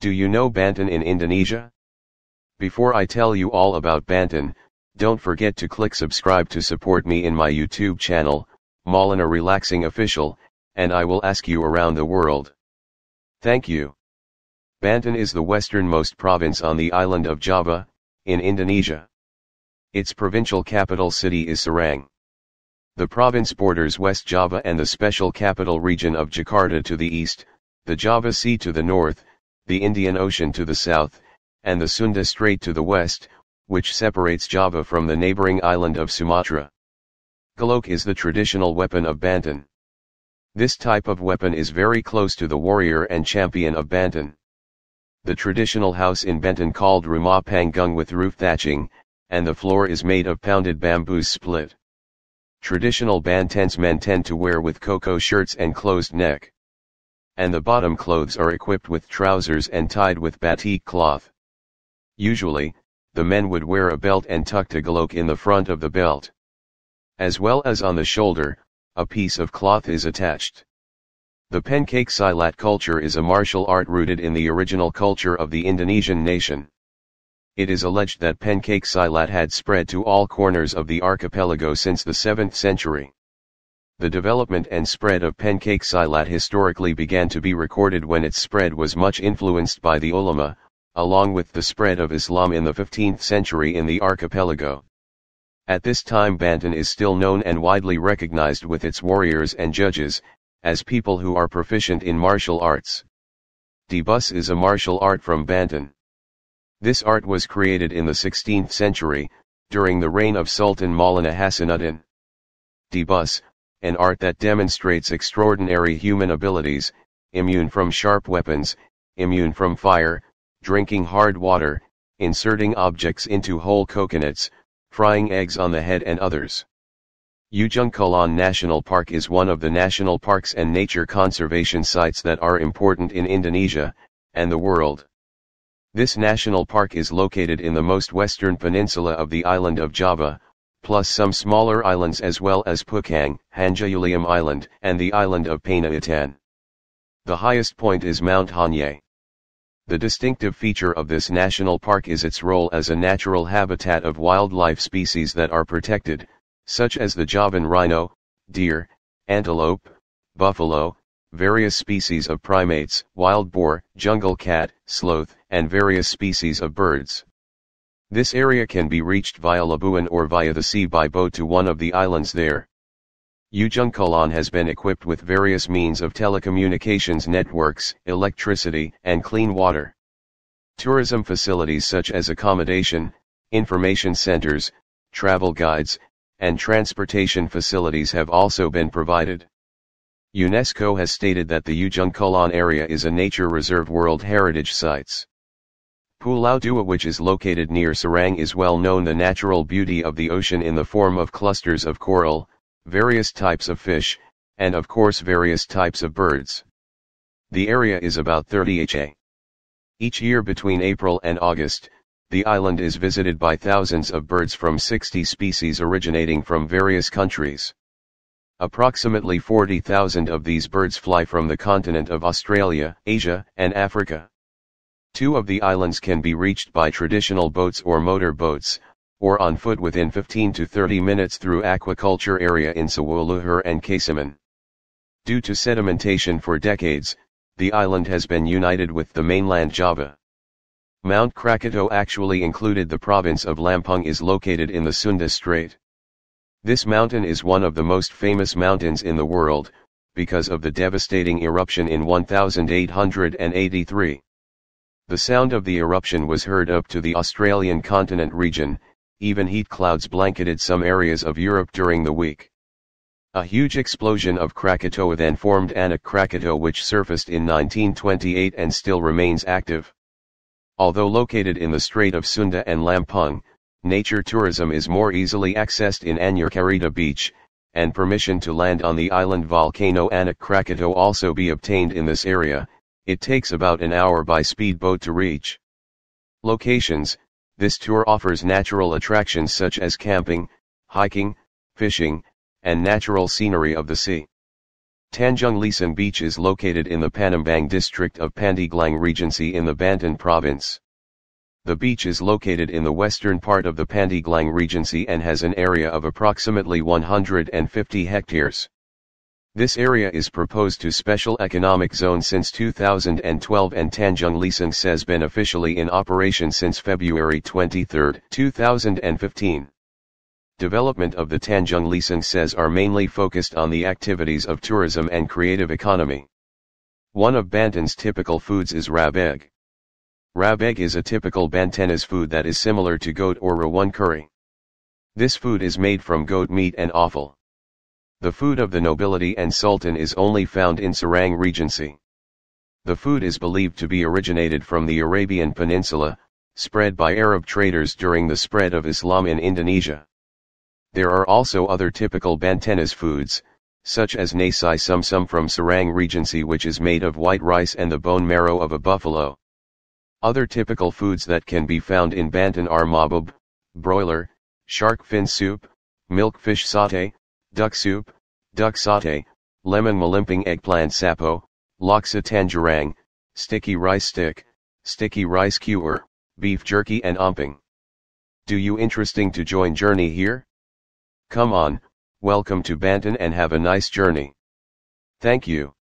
Do you know Banten in Indonesia? Before I tell you all about Banten, don't forget to click subscribe to support me in my YouTube channel, Malina Relaxing Official, and I will ask you around the world. Thank you. Banten is the westernmost province on the island of Java, in Indonesia. Its provincial capital city is Serang. The province borders West Java and the special capital region of Jakarta to the east, the Java Sea to the north, the Indian Ocean to the south, and the Sunda Strait to the west, which separates Java from the neighboring island of Sumatra. Golok is the traditional weapon of Banten. This type of weapon is very close to the warrior and champion of Banten. The traditional house in Banten called Rumah Panggung with roof thatching, and the floor is made of pounded bamboo split. Traditional Bantens men tend to wear with cocoa shirts and closed neck and the bottom clothes are equipped with trousers and tied with batik cloth. Usually, the men would wear a belt and tucked a galloke in the front of the belt. As well as on the shoulder, a piece of cloth is attached. The pancake silat culture is a martial art rooted in the original culture of the Indonesian nation. It is alleged that pancake silat had spread to all corners of the archipelago since the 7th century. The development and spread of pancake silat historically began to be recorded when its spread was much influenced by the ulama, along with the spread of Islam in the 15th century in the archipelago. At this time Banten is still known and widely recognized with its warriors and judges, as people who are proficient in martial arts. Debus is a martial art from Banten. This art was created in the 16th century, during the reign of Sultan Maulana Hasanuddin. Debus, an art that demonstrates extraordinary human abilities, immune from sharp weapons, immune from fire, drinking hard water, inserting objects into whole coconuts, frying eggs on the head and others. Ujungkulan National Park is one of the national parks and nature conservation sites that are important in Indonesia, and the world. This national park is located in the most western peninsula of the island of Java, plus some smaller islands as well as Pukang, Hanjayulium Island, and the island of Painaitan. The highest point is Mount Hanye. The distinctive feature of this national park is its role as a natural habitat of wildlife species that are protected, such as the Javan rhino, deer, antelope, buffalo, various species of primates, wild boar, jungle cat, sloth, and various species of birds. This area can be reached via Labuan or via the sea by boat to one of the islands there. Ujungkulan has been equipped with various means of telecommunications networks, electricity, and clean water. Tourism facilities such as accommodation, information centers, travel guides, and transportation facilities have also been provided. UNESCO has stated that the Ujungkulan area is a nature reserve World Heritage Sites. Pulau Dua which is located near Serang is well known the natural beauty of the ocean in the form of clusters of coral, various types of fish, and of course various types of birds. The area is about 30 ha. Each year between April and August, the island is visited by thousands of birds from 60 species originating from various countries. Approximately 40,000 of these birds fly from the continent of Australia, Asia, and Africa. Two of the islands can be reached by traditional boats or motor boats, or on foot within 15 to 30 minutes through aquaculture area in Sawoluhur and Kasiman. Due to sedimentation for decades, the island has been united with the mainland Java. Mount Krakatoa actually included the province of Lampung is located in the Sunda Strait. This mountain is one of the most famous mountains in the world, because of the devastating eruption in 1883. The sound of the eruption was heard up to the Australian continent region, even heat clouds blanketed some areas of Europe during the week. A huge explosion of Krakatoa then formed Anak Krakatoa which surfaced in 1928 and still remains active. Although located in the Strait of Sunda and Lampung, nature tourism is more easily accessed in Anyarkarita Beach, and permission to land on the island volcano Anak Krakatoa also be obtained in this area, it takes about an hour by speedboat to reach. Locations, this tour offers natural attractions such as camping, hiking, fishing, and natural scenery of the sea. Tanjung Lesung Beach is located in the Panambang district of Pandiglang Regency in the Banten province. The beach is located in the western part of the Pandiglang Regency and has an area of approximately 150 hectares. This area is proposed to special economic zone since 2012 and Tanjung Lisan says been officially in operation since February 23, 2015. Development of the Tanjung Lisan says are mainly focused on the activities of tourism and creative economy. One of Banten's typical foods is rabeg. Rabeg is a typical Bantenese food that is similar to goat or Rawan curry. This food is made from goat meat and offal. The food of the nobility and sultan is only found in Sarang Regency. The food is believed to be originated from the Arabian Peninsula, spread by Arab traders during the spread of Islam in Indonesia. There are also other typical Bantenas foods, such as Nasi Sumsum from Sarang Regency which is made of white rice and the bone marrow of a buffalo. Other typical foods that can be found in Banten are mabub, broiler, shark fin soup, milk fish satay, duck soup, duck satay, lemon malimping eggplant sapo, laksa tangerang, sticky rice stick, sticky rice cure, beef jerky and umping. Do you interesting to join journey here? Come on, welcome to Banton and have a nice journey. Thank you.